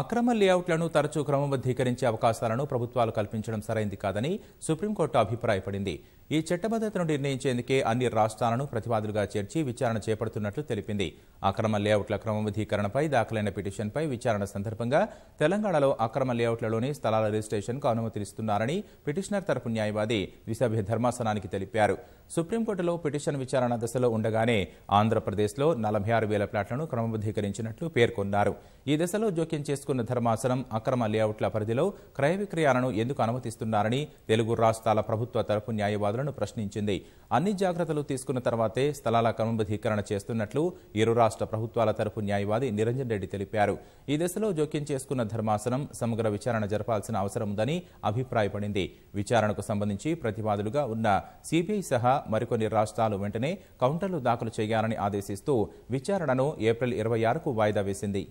అక్రమ లేఅవుట్లను తరచూ క్రమబద్దీకరించే అవకాశాలను ప్రభుత్వాలు కల్పించడం సరైంది కాదని సుప్రీంకోర్టు అభిప్రాయపడింది ఈ చట్టబద్ధతను నిర్ణయించేందుకే అన్ని రాష్ట్రాలను ప్రతివాదులుగా చేర్చి విచారణ చేపడుతున్నట్లు తెలిపింది అక్రమ లేఅవుట్ల క్రమబద్ధీకరణపై దాఖలైన పిటిషన్పై విచారణ సందర్భంగా తెలంగాణలో అక్రమ లేఅవుట్లలోని స్థలాల రిజిస్ట్రేషన్కు అనుమతిస్తున్నారని పిటిషనర్ తరపు న్యాయవాది ద్విసభ్య ధర్మాసనానికి తెలిపారు సుప్రీంకోర్టులో పిటిషన్ విచారణ దశలో ఉండగానే ఆంధ్రప్రదేశ్లో నలభై ఆరు వేల ప్లాట్లను క్రమబద్ధీకరించినట్లు పేర్కొన్నారు ఈ దశలో జోక్యం చేసుకున్న ధర్మాసనం అక్రమ లేఅవుట్ల పరిధిలో క్రయ విక్రయాలను ఎందుకు అనుమతిస్తున్నారని తెలుగు రాష్ట్రాల ప్రభుత్వ తరపు న్యాయవాదులు అధికారులను ప్రశ్నించింది అన్ని జాగ్రత్తలు తీసుకున్న తర్వాతే స్థలాల క్రమబద్ధీకరణ చేస్తున్నట్లు ఇరు రాష్ట్ర ప్రభుత్వాల తరపు న్యాయవాది నిరంజన్ రెడ్డి తెలిపారు ఈ దశలో జోక్యం చేసుకున్న ధర్మాసనం సమగ్ర విచారణ జరపాల్సిన అవసరం ఉందని అభిప్రాయపడింది విచారణకు సంబంధించి ప్రతివాదులుగా ఉన్న సిబిఐ సహా మరికొన్ని రాష్ట్రాలు వెంటనే కౌంటర్లు దాఖలు చేయాలని ఆదేశిస్తూ విచారణను ఏప్రిల్ ఇరవై ఆరుకు వాయిదా వేసింది